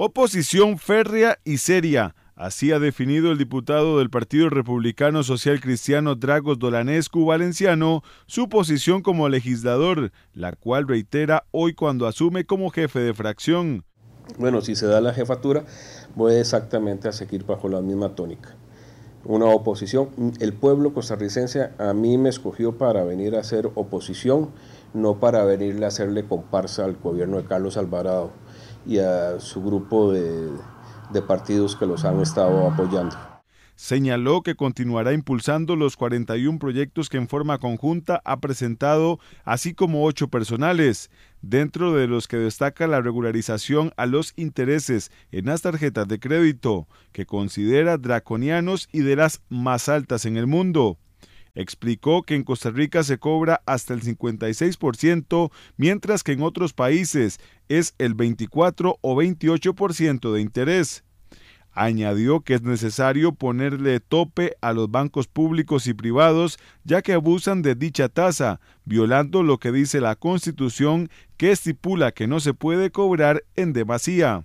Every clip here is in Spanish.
Oposición férrea y seria. Así ha definido el diputado del Partido Republicano Social Cristiano Dragos Dolanescu Valenciano su posición como legislador, la cual reitera hoy cuando asume como jefe de fracción. Bueno, si se da la jefatura, voy exactamente a seguir bajo la misma tónica. Una oposición. El pueblo costarricense a mí me escogió para venir a hacer oposición, no para venirle a hacerle comparsa al gobierno de Carlos Alvarado y a su grupo de, partidos que los han estado apoyando. Señaló que continuará impulsando los 41 proyectos que en forma conjunta ha presentado, así como ocho personales, dentro de los que destaca la regularización a los intereses en las tarjetas de crédito, que considera draconianos y de las más altas en el mundo explicó que en Costa Rica se cobra hasta el 56%, mientras que en otros países es el 24 o 28% de interés. Añadió que es necesario ponerle tope a los bancos públicos y privados ya que abusan de dicha tasa, violando lo que dice la Constitución que estipula que no se puede cobrar en demasía.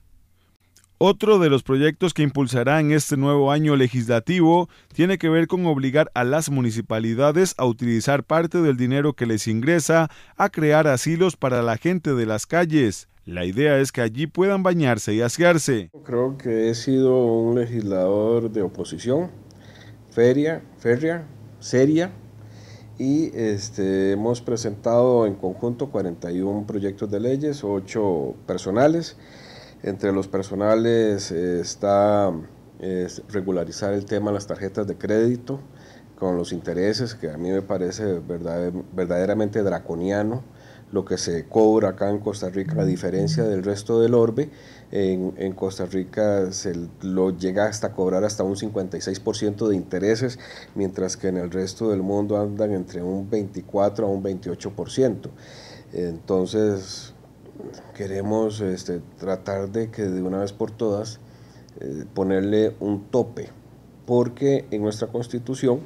Otro de los proyectos que impulsará en este nuevo año legislativo tiene que ver con obligar a las municipalidades a utilizar parte del dinero que les ingresa a crear asilos para la gente de las calles. La idea es que allí puedan bañarse y asearse. Creo que he sido un legislador de oposición, feria, feria, seria, y este, hemos presentado en conjunto 41 proyectos de leyes, 8 personales. Entre los personales eh, está es regularizar el tema de las tarjetas de crédito con los intereses, que a mí me parece verdaderamente draconiano lo que se cobra acá en Costa Rica, a diferencia del resto del orbe, en, en Costa Rica se lo llega hasta cobrar hasta un 56% de intereses, mientras que en el resto del mundo andan entre un 24 a un 28%. Entonces, queremos este, tratar de que de una vez por todas eh, ponerle un tope, porque en nuestra constitución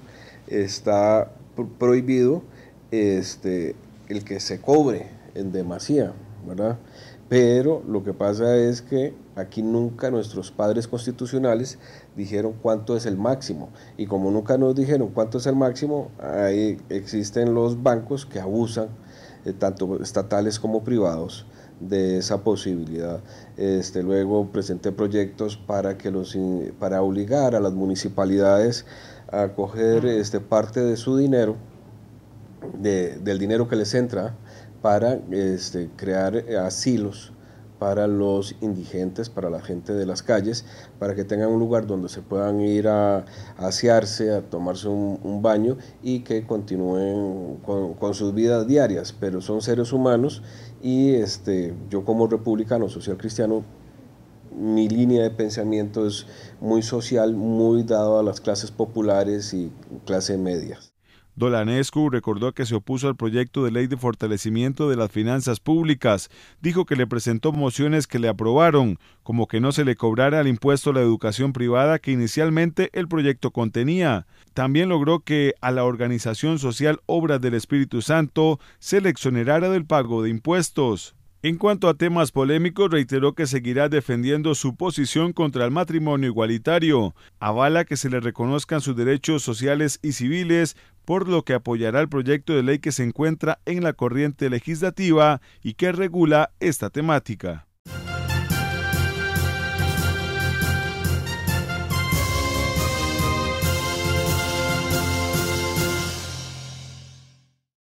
está prohibido este, el que se cobre en demasía, ¿verdad? Pero lo que pasa es que aquí nunca nuestros padres constitucionales dijeron cuánto es el máximo. Y como nunca nos dijeron cuánto es el máximo, ahí existen los bancos que abusan eh, tanto estatales como privados, de esa posibilidad. Este, luego presenté proyectos para, que los, para obligar a las municipalidades a coger este, parte de su dinero, del dinero que les entra, para este, crear eh, asilos para los indigentes, para la gente de las calles, para que tengan un lugar donde se puedan ir a, asearse, a tomarse un, baño y que continúen con, sus vidas diarias. Pero son seres humanos y este, yo como republicano, social cristiano, mi línea de pensamiento es muy social, muy dado a las clases populares y clase media. Dolanescu recordó que se opuso al proyecto de ley de fortalecimiento de las finanzas públicas. Dijo que le presentó mociones que le aprobaron, como que no se le cobrara el impuesto a la educación privada que inicialmente el proyecto contenía. También logró que a la organización social Obras del Espíritu Santo se le exonerara del pago de impuestos. En cuanto a temas polémicos, reiteró que seguirá defendiendo su posición contra el matrimonio igualitario. Avala que se le reconozcan sus derechos sociales y civiles, por lo que apoyará el proyecto de ley que se encuentra en la corriente legislativa y que regula esta temática.